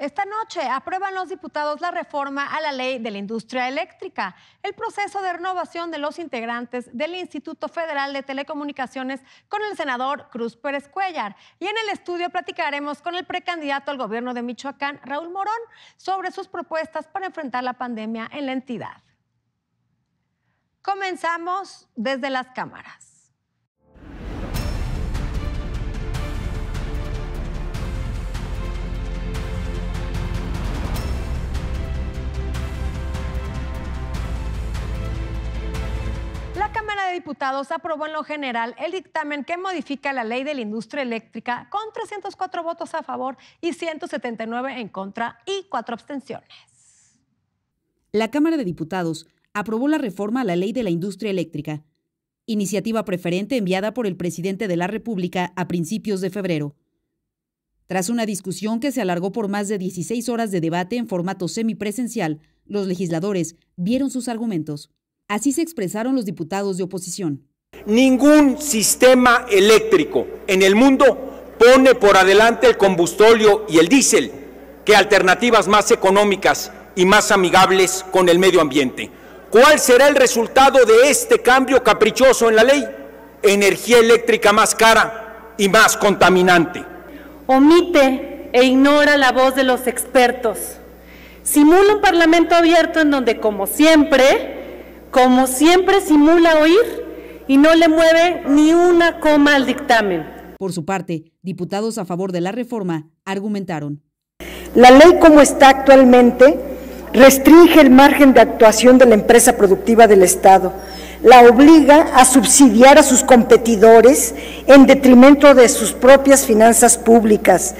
Esta noche aprueban los diputados la reforma a la ley de la industria eléctrica. El proceso de renovación de los integrantes del Instituto Federal de Telecomunicaciones con el senador Cruz Pérez Cuellar. Y en el estudio platicaremos con el precandidato al gobierno de Michoacán, Raúl Morón, sobre sus propuestas para enfrentar la pandemia en la entidad. Comenzamos desde las cámaras. La Cámara de Diputados aprobó en lo general el dictamen que modifica la ley de la industria eléctrica con 304 votos a favor y 179 en contra y cuatro abstenciones. La Cámara de Diputados aprobó la reforma a la ley de la industria eléctrica, iniciativa preferente enviada por el presidente de la República a principios de febrero. Tras una discusión que se alargó por más de 16 horas de debate en formato semipresencial, los legisladores vieron sus argumentos. Así se expresaron los diputados de oposición. Ningún sistema eléctrico en el mundo pone por adelante el combustorio y el diésel que alternativas más económicas y más amigables con el medio ambiente. ¿Cuál será el resultado de este cambio caprichoso en la ley? Energía eléctrica más cara y más contaminante. Omite e ignora la voz de los expertos. Simula un parlamento abierto en donde, como siempre, como siempre simula oír y no le mueve ni una coma al dictamen. Por su parte, diputados a favor de la reforma argumentaron. La ley como está actualmente restringe el margen de actuación de la empresa productiva del Estado, la obliga a subsidiar a sus competidores en detrimento de sus propias finanzas públicas,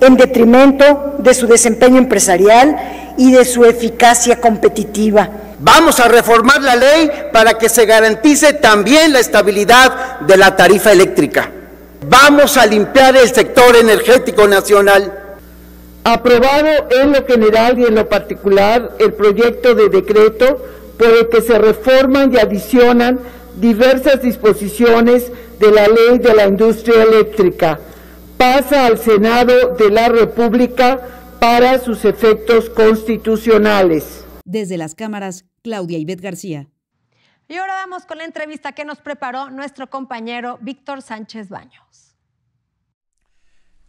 en detrimento de su desempeño empresarial y de su eficacia competitiva. Vamos a reformar la ley para que se garantice también la estabilidad de la tarifa eléctrica. Vamos a limpiar el sector energético nacional. Aprobado en lo general y en lo particular el proyecto de decreto por el que se reforman y adicionan diversas disposiciones de la ley de la industria eléctrica. Pasa al Senado de la República para sus efectos constitucionales. Desde las cámaras, Claudia Ibet García. Y ahora vamos con la entrevista que nos preparó nuestro compañero Víctor Sánchez Baños.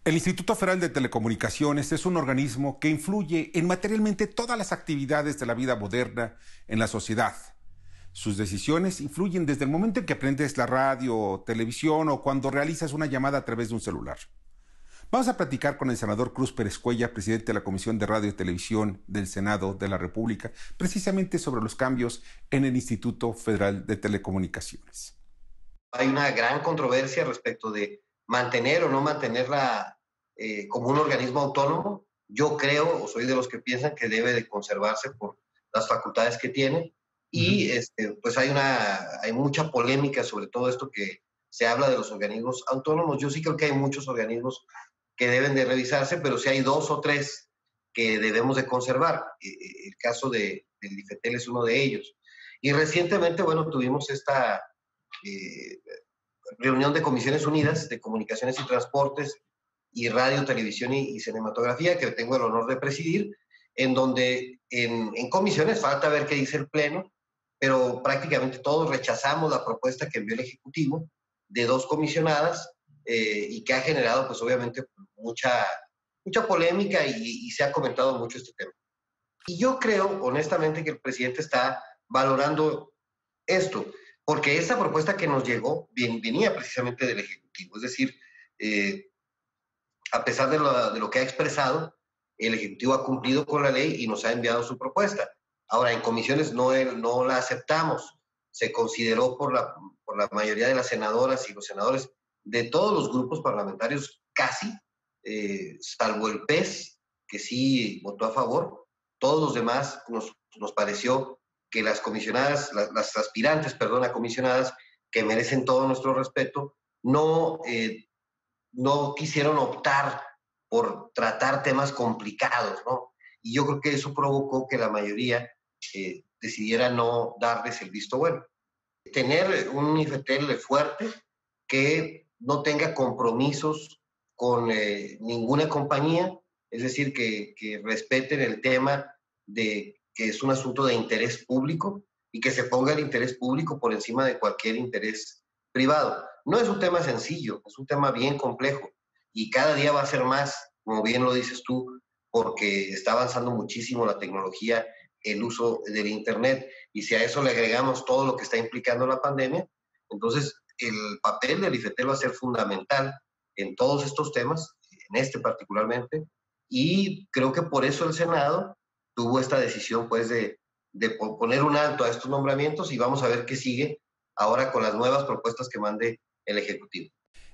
El Instituto Federal de Telecomunicaciones es un organismo que influye en materialmente todas las actividades de la vida moderna en la sociedad. Sus decisiones influyen desde el momento en que aprendes la radio, televisión o cuando realizas una llamada a través de un celular. Vamos a platicar con el senador Cruz Pérez Cuella, presidente de la Comisión de Radio y Televisión del Senado de la República, precisamente sobre los cambios en el Instituto Federal de Telecomunicaciones. Hay una gran controversia respecto de mantener o no mantenerla eh, como un organismo autónomo. Yo creo, o soy de los que piensan que debe de conservarse por las facultades que tiene. Y este, pues hay, una, hay mucha polémica sobre todo esto que se habla de los organismos autónomos. Yo sí creo que hay muchos organismos que deben de revisarse, pero si hay dos o tres que debemos de conservar. E, e, el caso de, del Difetel es uno de ellos. Y recientemente, bueno, tuvimos esta eh, reunión de Comisiones Unidas de Comunicaciones y Transportes y Radio, Televisión y, Cinematografía, que tengo el honor de presidir, en donde en, en, comisiones falta ver qué dice el Pleno, pero prácticamente todos rechazamos la propuesta que envió el Ejecutivo de dos comisionadas eh, y que ha generado, pues obviamente, mucha, mucha polémica y, se ha comentado mucho este tema. Y yo creo, honestamente, que el presidente está valorando esto, porque esta propuesta que nos llegó venía precisamente del Ejecutivo, es decir, eh, a pesar de lo, que ha expresado, el Ejecutivo ha cumplido con la ley y nos ha enviado su propuesta. Ahora, en comisiones no, eh, no la aceptamos, se consideró por la, por la mayoría de las senadoras y los senadores de todos los grupos parlamentarios, casi, eh, salvo el PES, que sí votó a favor, todos los demás nos, nos pareció que las comisionadas, las, aspirantes, perdón, a comisionadas, que merecen todo nuestro respeto, no, eh, no quisieron optar por tratar temas complicados, ¿no? Y yo creo que eso provocó que la mayoría eh, decidiera no darles el visto bueno. Tener un IFETEL fuerte que no tenga compromisos con eh, ninguna compañía, es decir, que, que respeten el tema de que es un asunto de interés público y que se ponga el interés público por encima de cualquier interés privado. No es un tema sencillo, es un tema bien complejo y cada día va a ser más, como bien lo dices tú, porque está avanzando muchísimo la tecnología, el uso del Internet y si a eso le agregamos todo lo que está implicando la pandemia, entonces el papel del IFETEL va a ser fundamental en todos estos temas, en este particularmente, y creo que por eso el Senado tuvo esta decisión pues de, de poner un alto a estos nombramientos y vamos a ver qué sigue ahora con las nuevas propuestas que mande el Ejecutivo.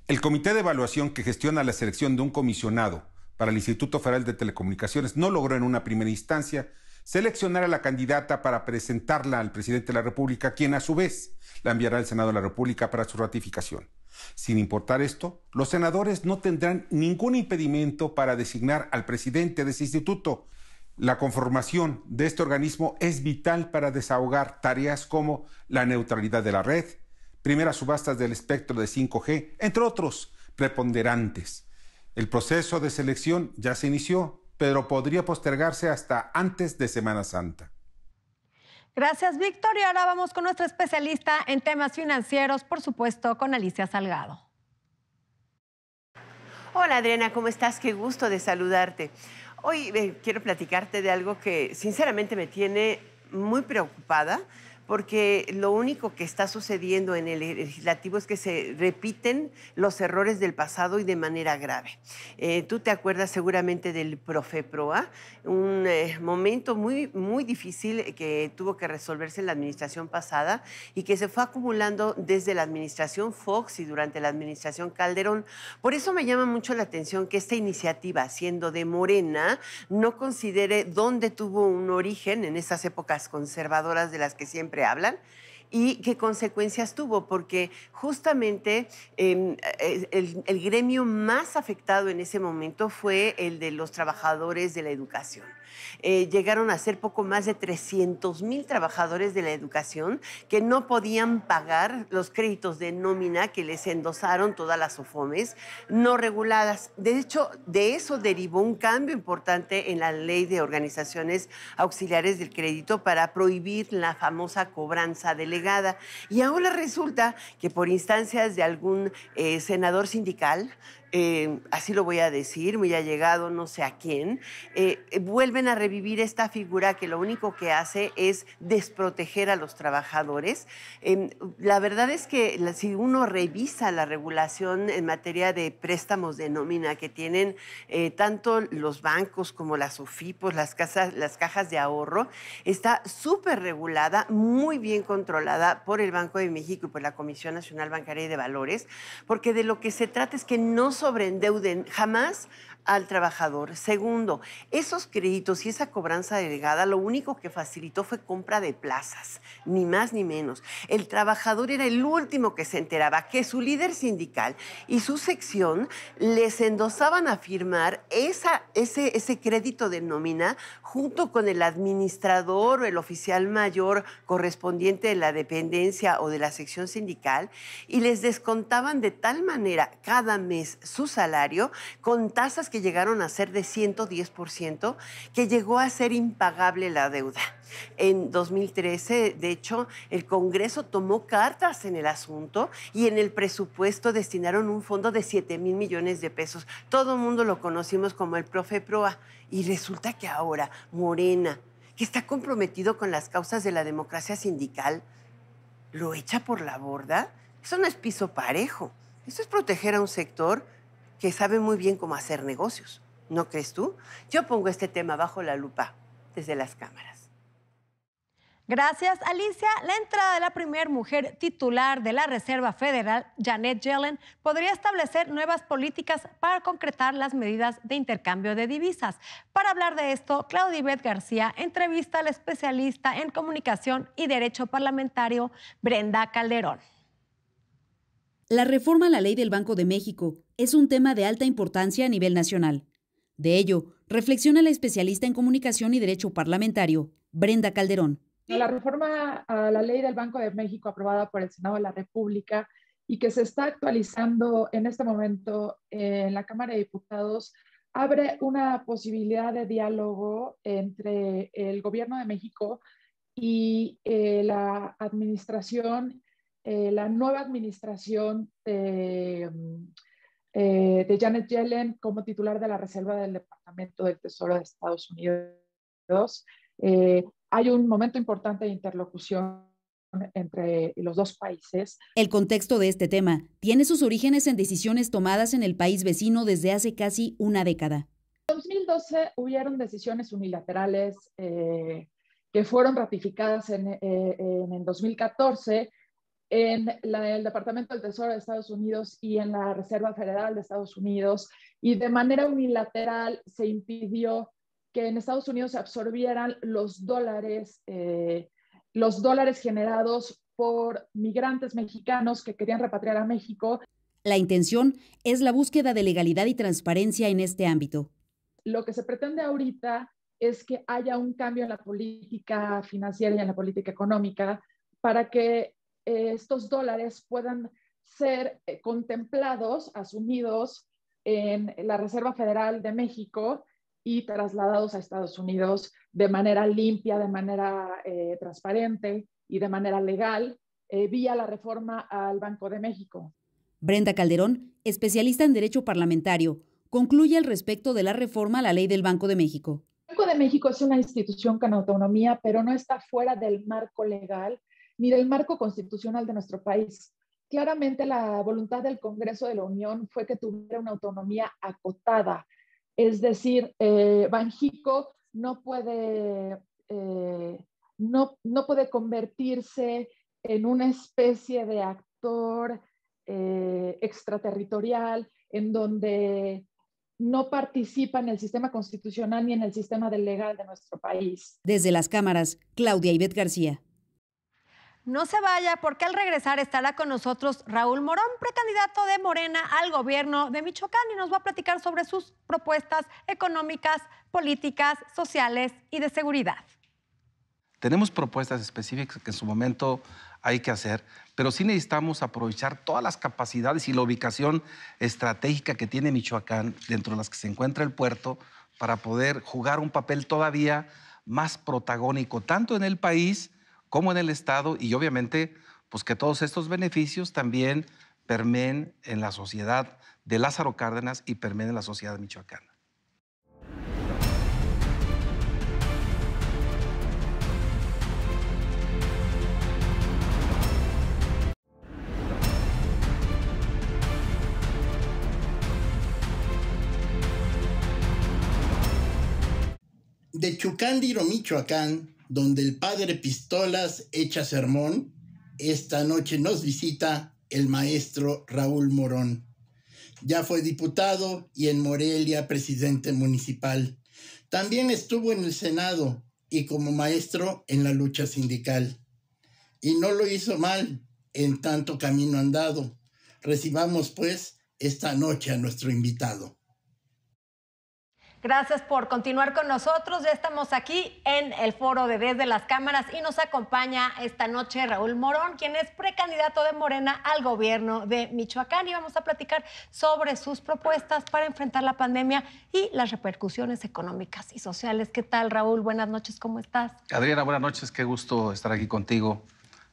El comité de evaluación que gestiona la selección de un comisionado para el Instituto Federal de Telecomunicaciones no logró en una primera instancia seleccionar a la candidata para presentarla al presidente de la República, quien a su vez la enviará al Senado de la República para su ratificación. Sin importar esto, los senadores no tendrán ningún impedimento para designar al presidente de ese instituto. La conformación de este organismo es vital para desahogar tareas como la neutralidad de la red, primeras subastas del espectro de 5G, entre otros preponderantes. El proceso de selección ya se inició pero podría postergarse hasta antes de Semana Santa. Gracias, Víctor. Y ahora vamos con nuestra especialista en temas financieros, por supuesto, con Alicia Salgado. Hola, Adriana, ¿cómo estás? Qué gusto de saludarte. Hoy eh, quiero platicarte de algo que sinceramente me tiene muy preocupada porque lo único que está sucediendo en el legislativo es que se repiten los errores del pasado y de manera grave. Eh, tú te acuerdas seguramente del Profeproa, un eh, momento muy, muy difícil que tuvo que resolverse en la administración pasada y que se fue acumulando desde la administración Fox y durante la administración Calderón. Por eso me llama mucho la atención que esta iniciativa, siendo de Morena, no considere dónde tuvo un origen en esas épocas conservadoras de las que siempre hablan y qué consecuencias tuvo, porque justamente em, e, el gremio más afectado en ese momento fue el de los trabajadores de la educación. Eh, llegaron a ser poco más de 300 mil trabajadores de la educación que no podían pagar los créditos de nómina que les endosaron todas las OFOMES no reguladas. De hecho, de eso derivó un cambio importante en la ley de organizaciones auxiliares del crédito para prohibir la famosa cobranza delegada. Y ahora resulta que por instancias de algún eh, senador sindical, eh, así lo voy a decir, muy llegado no sé a quién, eh, eh, vuelven a revivir esta figura que lo único que hace es desproteger a los trabajadores. Em, la verdad es que si uno revisa la regulación en materia de préstamos de nómina que tienen tanto los bancos como las UFIPOS, las, casas, las cajas de ahorro, está súper regulada, muy bien controlada por el Banco de México y por la Comisión Nacional Bancaria y de Valores, porque de lo que se trata es que no endeuden jamás al trabajador. Segundo, esos créditos y esa cobranza delegada lo único que facilitó fue compra de plazas, ni más ni menos. El trabajador era el último que se enteraba que su líder sindical y su sección les endosaban a firmar ese, ese crédito de nómina junto con el administrador o el oficial mayor correspondiente de la dependencia o de la sección sindical y les descontaban de tal manera cada mes su salario con tasas que llegaron a ser de 110%, que llegó a ser impagable la deuda. En 2013, de hecho, el Congreso tomó cartas en el asunto y en el presupuesto destinaron un fondo de 7 mil millones de pesos. Todo el mundo lo conocimos como el profe Proa. Y resulta que ahora Morena, que está comprometido con las causas de la democracia sindical, lo echa por la borda. Eso no es piso parejo. Eso es proteger a un sector que sabe muy bien cómo hacer negocios. ¿No crees tú? Yo pongo este tema bajo la lupa desde las cámaras. Gracias, Alicia. La entrada de la primer mujer titular de la Reserva Federal, Janet Yellen, podría establecer nuevas políticas para concretar las medidas de intercambio de divisas. Para hablar de esto, Claudibet García entrevista al especialista en comunicación y derecho parlamentario, Brenda Calderón. La reforma a la ley del Banco de México es un tema de alta importancia a nivel nacional. De ello, reflexiona la especialista en comunicación y derecho parlamentario, Brenda Calderón. La reforma a la ley del Banco de México aprobada por el Senado de la República y que se está actualizando en este momento en la Cámara de Diputados abre una posibilidad de diálogo entre el Gobierno de México y eh, la administración eh, la nueva administración eh, de, Janet Yellen como titular de la Reserva del Departamento del Tesoro de Estados Unidos. Eh, hay un momento importante de interlocución entre los dos países. El contexto de este tema tiene sus orígenes en decisiones tomadas en el país vecino desde hace casi una década. En 2012 hubieron decisiones unilaterales que fueron ratificadas en, en, en 2014 en la, el Departamento del Tesoro de Estados Unidos y en la Reserva Federal de Estados Unidos y de manera unilateral se impidió que en Estados Unidos se absorbieran los dólares, eh, los dólares generados por migrantes mexicanos que querían repatriar a México. La intención es la búsqueda de legalidad y transparencia en este ámbito. Lo que se pretende ahorita es que haya un cambio en la política financiera y en la política económica para que eh, estos dólares puedan ser eh, contemplados, asumidos en la Reserva Federal de México y trasladados a Estados Unidos de manera limpia, de manera eh, transparente y de manera legal vía la reforma al Banco de México. Brenda Calderón, especialista en Derecho Parlamentario, concluye al respecto de la reforma a la ley del Banco de México. El Banco de México es una institución con autonomía, pero no está fuera del marco legal ni del marco constitucional de nuestro país. Claramente la voluntad del Congreso de la Unión fue que tuviera una autonomía acotada, es decir, eh, Banjico no puede, eh, no, no, puede convertirse en una especie de actor eh, extraterritorial en donde no participa en el sistema constitucional ni en el sistema legal de nuestro país. Desde las cámaras, Claudia Ibet García. No se vaya porque al regresar estará con nosotros Raúl Morón, precandidato de Morena al gobierno de Michoacán y nos va a platicar sobre sus propuestas económicas, políticas, sociales y de seguridad. Tenemos propuestas específicas que en su momento hay que hacer, pero sí necesitamos aprovechar todas las capacidades y la ubicación estratégica que tiene Michoacán, dentro de las que se encuentra el puerto, para poder jugar un papel todavía más protagónico, tanto en el país, como en el Estado y obviamente pues que todos estos beneficios también permeen en la sociedad de Lázaro Cárdenas y permeen en la sociedad michoacana. De Chucándiro, Michoacán, donde el padre Pistolas echa sermón, esta noche nos visita el maestro Raúl Morón. Ya fue diputado y en Morelia presidente municipal. También estuvo en el Senado y como maestro en la lucha sindical. Y no lo hizo mal en tanto camino andado. Recibamos pues esta noche a nuestro invitado. Gracias por continuar con nosotros. Ya estamos aquí en el foro de Desde las Cámaras y nos acompaña esta noche Raúl Morón, quien es precandidato de Morena al gobierno de Michoacán. Y vamos a platicar sobre sus propuestas para enfrentar la pandemia y las repercusiones económicas y sociales. ¿Qué tal, Raúl? Buenas noches, ¿cómo estás? Adriana, buenas noches. Qué gusto estar aquí contigo.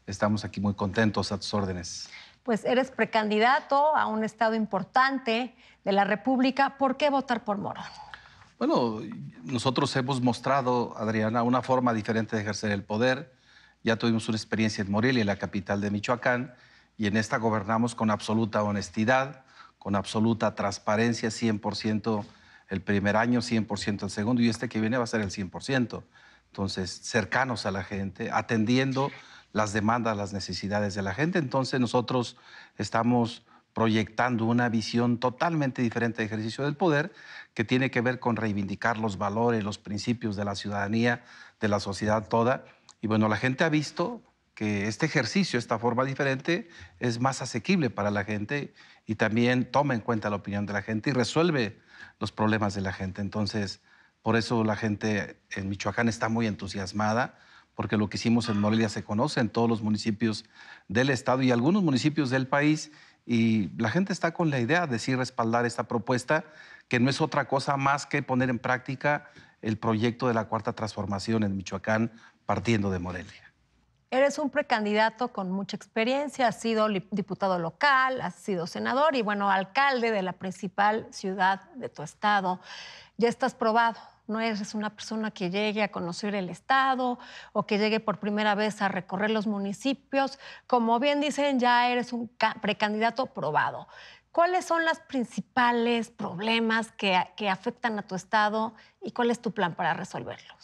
Estamos aquí muy contentos a tus órdenes. Pues eres precandidato a un estado importante de la República. ¿Por qué votar por Morón? Bueno, nosotros hemos mostrado, Adriana, una forma diferente de ejercer el poder. Ya tuvimos una experiencia en Morelia, la capital de Michoacán, y en esta gobernamos con absoluta honestidad, con absoluta transparencia, 100% el primer año, 100% el segundo, y este que viene va a ser el 100%. Entonces, cercanos a la gente, atendiendo las demandas, las necesidades de la gente. Entonces, nosotros estamos proyectando una visión totalmente diferente de ejercicio del poder que tiene que ver con reivindicar los valores, los principios de la ciudadanía, de la sociedad toda. Y bueno, la gente ha visto que este ejercicio, esta forma diferente, es más asequible para la gente y también toma en cuenta la opinión de la gente y resuelve los problemas de la gente. Entonces, por eso la gente en Michoacán está muy entusiasmada, porque lo que hicimos en Morelia se conoce en todos los municipios del estado y algunos municipios del país y la gente está con la idea de sí respaldar esta propuesta, que no es otra cosa más que poner en práctica el proyecto de la cuarta transformación en Michoacán partiendo de Morelia. Eres un precandidato con mucha experiencia, has sido diputado local, has sido senador y bueno, alcalde de la principal ciudad de tu estado. Ya estás probado, no eres una persona que llegue a conocer el Estado o que llegue por primera vez a recorrer los municipios. Como bien dicen, ya eres un precandidato probado. ¿Cuáles son los principales problemas que, que afectan a tu Estado y cuál es tu plan para resolverlos?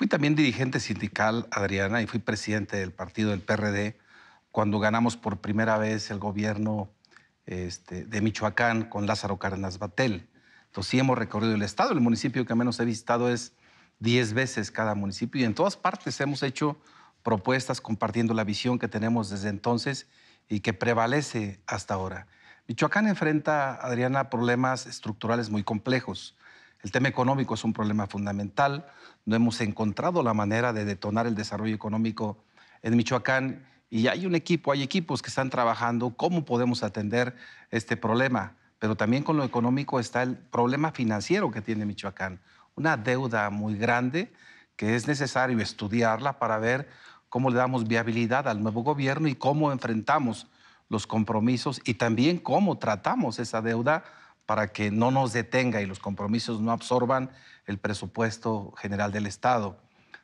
Fui también dirigente sindical, Adriana, y fui presidente del partido del PRD cuando ganamos por primera vez el gobierno este, de Michoacán con Lázaro Cárdenas Batel. Entonces sí hemos recorrido el estado. El municipio que menos he visitado es 10 veces cada municipio y en todas partes hemos hecho propuestas compartiendo la visión que tenemos desde entonces y que prevalece hasta ahora. Michoacán enfrenta, Adriana, problemas estructurales muy complejos. El tema económico es un problema fundamental. No hemos encontrado la manera de detonar el desarrollo económico en Michoacán y hay un equipo, hay equipos que están trabajando cómo podemos atender este problema. Pero también con lo económico está el problema financiero que tiene Michoacán, una deuda muy grande que es necesario estudiarla para ver cómo le damos viabilidad al nuevo gobierno y cómo enfrentamos los compromisos y también cómo tratamos esa deuda para que no nos detenga y los compromisos no absorban el presupuesto general del Estado.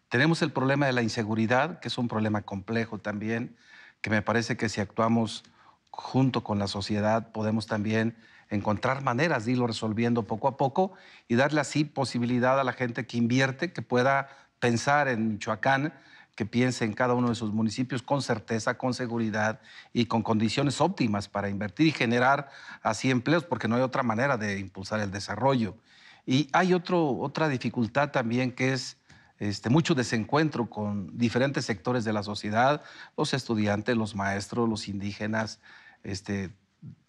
Tenemos el problema de la inseguridad, que es un problema complejo también, que me parece que si actuamos junto con la sociedad podemos también encontrar maneras de irlo resolviendo poco a poco y darle así posibilidad a la gente que invierte, que pueda pensar en Michoacán que piense en cada uno de sus municipios con certeza, con seguridad y con condiciones óptimas para invertir y generar así empleos, porque no hay otra manera de impulsar el desarrollo. Y hay otro, otra dificultad también que es este, mucho desencuentro con diferentes sectores de la sociedad, los estudiantes, los maestros, los indígenas, este,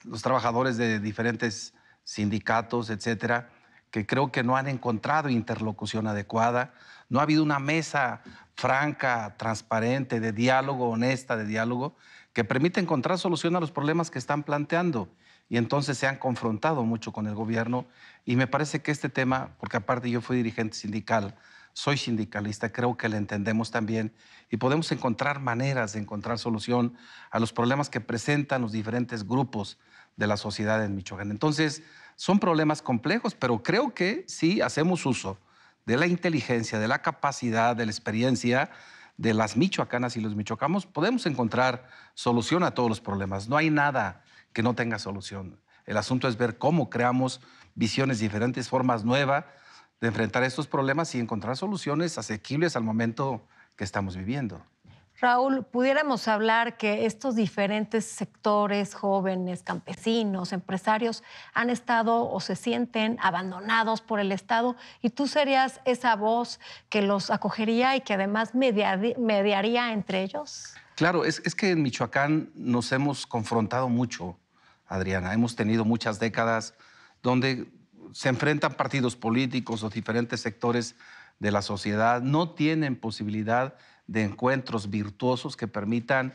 los trabajadores de diferentes sindicatos, etcétera, que creo que no han encontrado interlocución adecuada. No ha habido una mesa franca, transparente, de diálogo, honesta, de diálogo, que permite encontrar solución a los problemas que están planteando. Y entonces se han confrontado mucho con el gobierno y me parece que este tema, porque aparte yo fui dirigente sindical, soy sindicalista, creo que le entendemos también y podemos encontrar maneras de encontrar solución a los problemas que presentan los diferentes grupos de la sociedad en Michoacán. Entonces, son problemas complejos, pero creo que sí hacemos uso de la inteligencia, de la capacidad, de la experiencia de las michoacanas y los michoacamos, podemos encontrar solución a todos los problemas. No hay nada que no tenga solución. El asunto es ver cómo creamos visiones diferentes, formas nuevas de enfrentar estos problemas y encontrar soluciones asequibles al momento que estamos viviendo. Raúl, pudiéramos hablar que estos diferentes sectores, jóvenes, campesinos, empresarios, han estado o se sienten abandonados por el Estado y tú serías esa voz que los acogería y que además mediaría entre ellos. Claro, es, es que en Michoacán nos hemos confrontado mucho, Adriana. Hemos tenido muchas décadas donde se enfrentan partidos políticos o diferentes sectores de la sociedad, no tienen posibilidad de encuentros virtuosos que permitan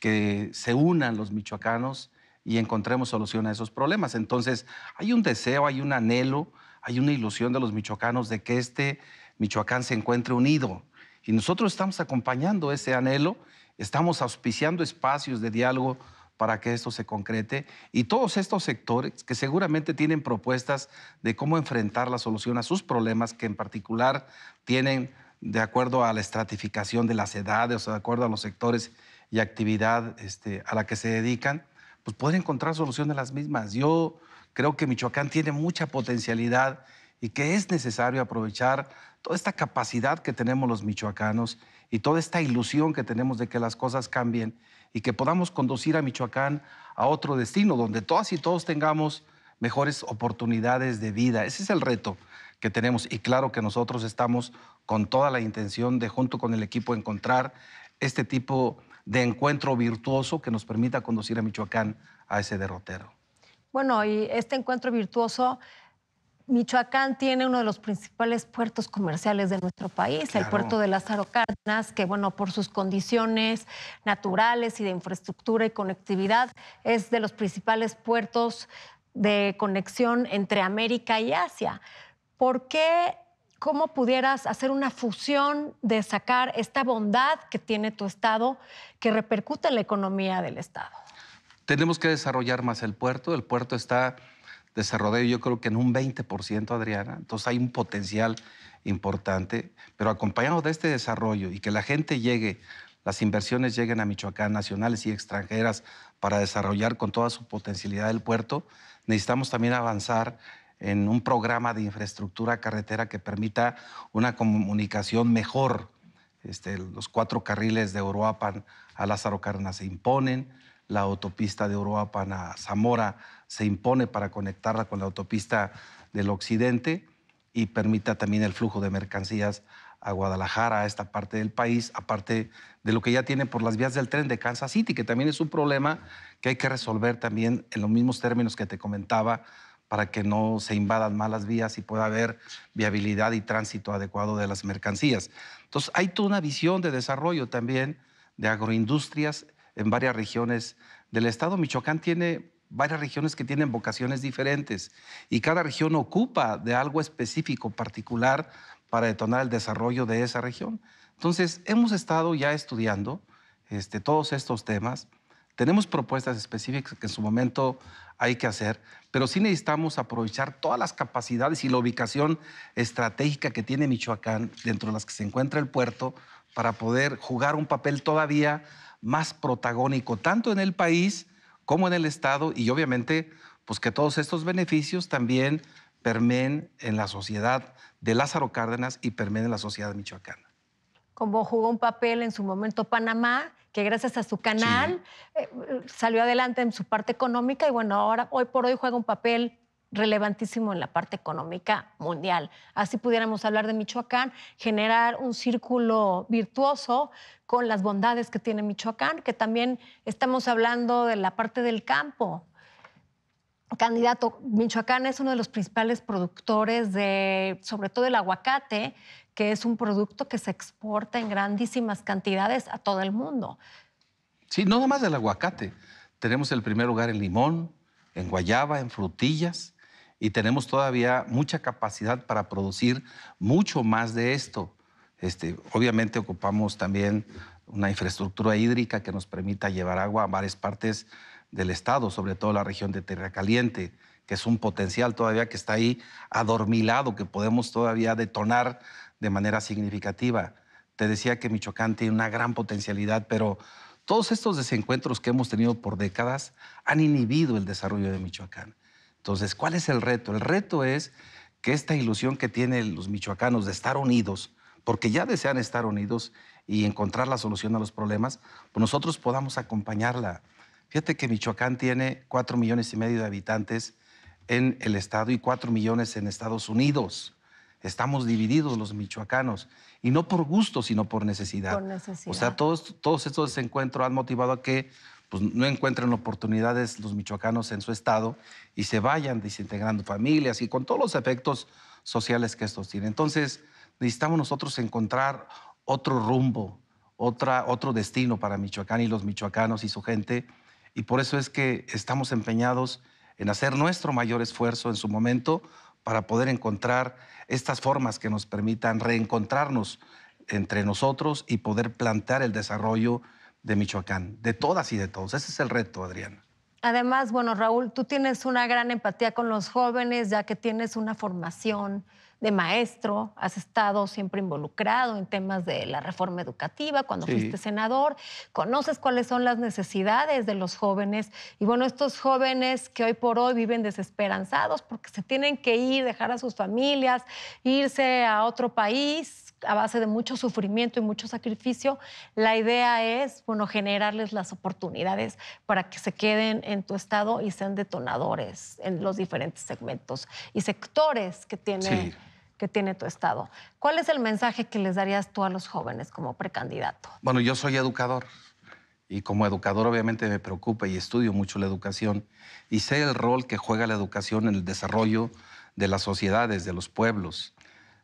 que se unan los michoacanos y encontremos solución a esos problemas. Entonces, hay un deseo, hay un anhelo, hay una ilusión de los michoacanos de que este Michoacán se encuentre unido. Y nosotros estamos acompañando ese anhelo, estamos auspiciando espacios de diálogo para que esto se concrete y todos estos sectores que seguramente tienen propuestas de cómo enfrentar la solución a sus problemas que en particular tienen de acuerdo a la estratificación de las edades, o sea, de acuerdo a los sectores y actividad este, a la que se dedican, pues poder encontrar soluciones de las mismas. Yo creo que Michoacán tiene mucha potencialidad y que es necesario aprovechar toda esta capacidad que tenemos los michoacanos y toda esta ilusión que tenemos de que las cosas cambien y que podamos conducir a Michoacán a otro destino donde todas y todos tengamos mejores oportunidades de vida. Ese es el reto que tenemos y claro que nosotros estamos con toda la intención de junto con el equipo encontrar este tipo de encuentro virtuoso que nos permita conducir a Michoacán a ese derrotero. Bueno, y este encuentro virtuoso, Michoacán tiene uno de los principales puertos comerciales de nuestro país, el puerto de Lázaro Cárdenas, que bueno, por sus condiciones naturales y de infraestructura y conectividad, es de los principales puertos de conexión entre América y Asia. ¿Por qué, cómo pudieras hacer una fusión de sacar esta bondad que tiene tu Estado que repercute en la economía del Estado? Tenemos que desarrollar más el puerto. El puerto está desarrollado yo creo que en un 20%, Adriana. Entonces hay un potencial importante, pero acompañado de este desarrollo y que la gente llegue las inversiones lleguen a Michoacán, nacionales y extranjeras, para desarrollar con toda su potencialidad el puerto. Necesitamos también avanzar en un programa de infraestructura carretera que permita una comunicación mejor. Este, los cuatro carriles de Uruapan a Lázaro Carna se imponen, la autopista de Uruapan a Zamora se impone para conectarla con la autopista del occidente y permita también el flujo de mercancías a Guadalajara, a esta parte del país, aparte de lo que ya tiene por las vías del tren de Kansas City, que también es un problema que hay que resolver también en los mismos términos que te comentaba, para que no se invadan malas vías y pueda haber viabilidad y tránsito adecuado de las mercancías. Entonces, hay toda una visión de desarrollo también de agroindustrias en varias regiones del estado. Michoacán tiene varias regiones que tienen vocaciones diferentes y cada región ocupa de algo específico, particular, para detonar el desarrollo de esa región. Entonces, hemos estado ya estudiando este, todos estos temas. Tenemos propuestas específicas que en su momento hay que hacer, pero sí necesitamos aprovechar todas las capacidades y la ubicación estratégica que tiene Michoacán, dentro de las que se encuentra el puerto, para poder jugar un papel todavía más protagónico, tanto en el país como en el Estado, y obviamente, pues que todos estos beneficios también permeen en la sociedad de Lázaro Cárdenas y en la sociedad michoacana. Como jugó un papel en su momento Panamá, que gracias a su canal eh, salió adelante en su parte económica y bueno, ahora hoy por hoy juega un papel relevantísimo en la parte económica mundial. Así pudiéramos hablar de Michoacán, generar un círculo virtuoso con las bondades que tiene Michoacán, que también estamos hablando de la parte del campo, candidato, Michoacán es uno de los principales productores de, sobre todo el aguacate, que es un producto que se exporta en grandísimas cantidades a todo el mundo. Sí, no nomás más del aguacate. Tenemos el primer lugar en limón, en guayaba, en frutillas, y tenemos todavía mucha capacidad para producir mucho más de esto. Este, obviamente ocupamos también una infraestructura hídrica que nos permita llevar agua a varias partes del Estado, sobre todo la región de Tierra Caliente, que es un potencial todavía que está ahí adormilado, que podemos todavía detonar de manera significativa. Te decía que Michoacán tiene una gran potencialidad, pero todos estos desencuentros que hemos tenido por décadas han inhibido el desarrollo de Michoacán. Entonces, ¿cuál es el reto? El reto es que esta ilusión que tienen los michoacanos de estar unidos, porque ya desean estar unidos y encontrar la solución a los problemas, pues nosotros podamos acompañarla. Fíjate que Michoacán tiene cuatro millones y medio de habitantes en el estado y cuatro millones en Estados Unidos. Estamos divididos los michoacanos, y no por gusto, sino por necesidad. Por necesidad. O sea, todos, todos estos encuentros han motivado a que pues, no encuentren oportunidades los michoacanos en su estado y se vayan desintegrando familias y con todos los efectos sociales que estos tienen. Entonces, necesitamos nosotros encontrar otro rumbo, otra, otro destino para Michoacán y los michoacanos y su gente y por eso es que estamos empeñados en hacer nuestro mayor esfuerzo en su momento para poder encontrar estas formas que nos permitan reencontrarnos entre nosotros y poder plantear el desarrollo de Michoacán, de todas y de todos. Ese es el reto, Adriana. Además, bueno, Raúl, tú tienes una gran empatía con los jóvenes, ya que tienes una formación de maestro, has estado siempre involucrado en temas de la reforma educativa cuando fuiste senador, conoces cuáles son las necesidades de los jóvenes y bueno, estos jóvenes que hoy por hoy viven desesperanzados porque se tienen que ir, dejar a sus familias, irse a otro país a base de mucho sufrimiento y mucho sacrificio, la idea es, bueno, generarles las oportunidades para que se queden en tu estado y sean detonadores en los diferentes segmentos y sectores que tiene, que tiene tu estado. ¿Cuál es el mensaje que les darías tú a los jóvenes como precandidato? Bueno, yo soy educador y como educador obviamente me preocupa y estudio mucho la educación y sé el rol que juega la educación en el desarrollo de las sociedades, de los pueblos.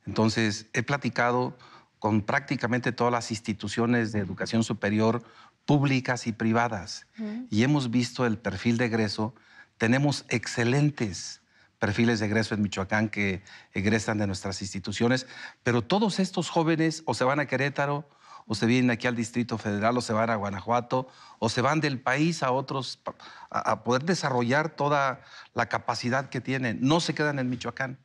Entonces, he platicado con prácticamente todas las instituciones de educación superior públicas y privadas y hemos visto el perfil de egreso. Tenemos excelentes perfiles de egreso en Michoacán que egresan de nuestras instituciones, pero todos estos jóvenes o se van a Querétaro, o se vienen aquí al Distrito Federal, o se van a Guanajuato, o se van del país a otros, a poder desarrollar toda la capacidad que tienen. No se quedan en Michoacán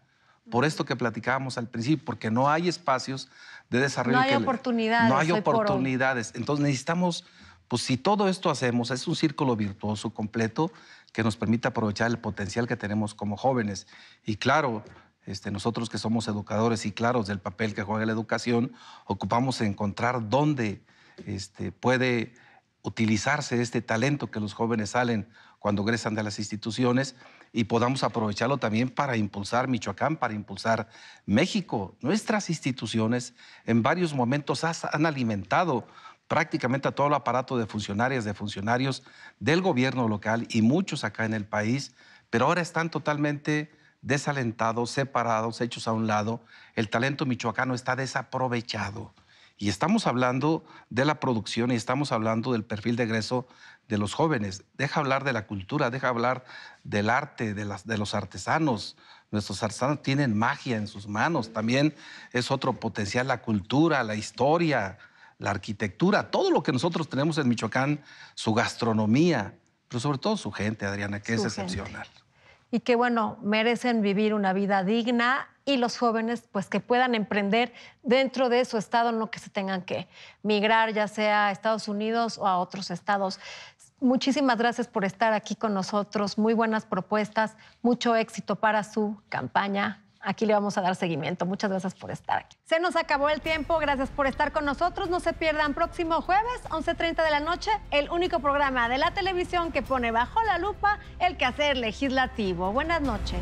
por esto que platicábamos al principio, porque no hay espacios de desarrollo. No hay oportunidades. No hay oportunidades. Entonces necesitamos, pues si todo esto hacemos, es un círculo virtuoso completo que nos permita aprovechar el potencial que tenemos como jóvenes. Y claro, este, nosotros que somos educadores y claros del papel que juega la educación, ocupamos encontrar dónde este, puede utilizarse este talento que los jóvenes salen cuando egresan de las instituciones y podamos aprovecharlo también para impulsar Michoacán, para impulsar México. Nuestras instituciones en varios momentos han alimentado prácticamente a todo el aparato de funcionarias, de funcionarios del gobierno local y muchos acá en el país, pero ahora están totalmente desalentados, separados, hechos a un lado. El talento michoacano está desaprovechado. Y estamos hablando de la producción y estamos hablando del perfil de egreso de los jóvenes, deja hablar de la cultura, deja hablar del arte, de, las, de los artesanos. Nuestros artesanos tienen magia en sus manos, también es otro potencial la cultura, la historia, la arquitectura, todo lo que nosotros tenemos en Michoacán, su gastronomía, pero sobre todo su gente, Adriana, que es excepcional. Y que bueno, merecen vivir una vida digna y los jóvenes pues que puedan emprender dentro de su estado, no que se tengan que migrar ya sea a Estados Unidos o a otros estados. Muchísimas gracias por estar aquí con nosotros. Muy buenas propuestas, mucho éxito para su campaña. Aquí le vamos a dar seguimiento. Muchas gracias por estar aquí. Se nos acabó el tiempo. Gracias por estar con nosotros. No se pierdan próximo jueves, 11.30 de la noche, el único programa de la televisión que pone bajo la lupa el quehacer legislativo. Buenas noches.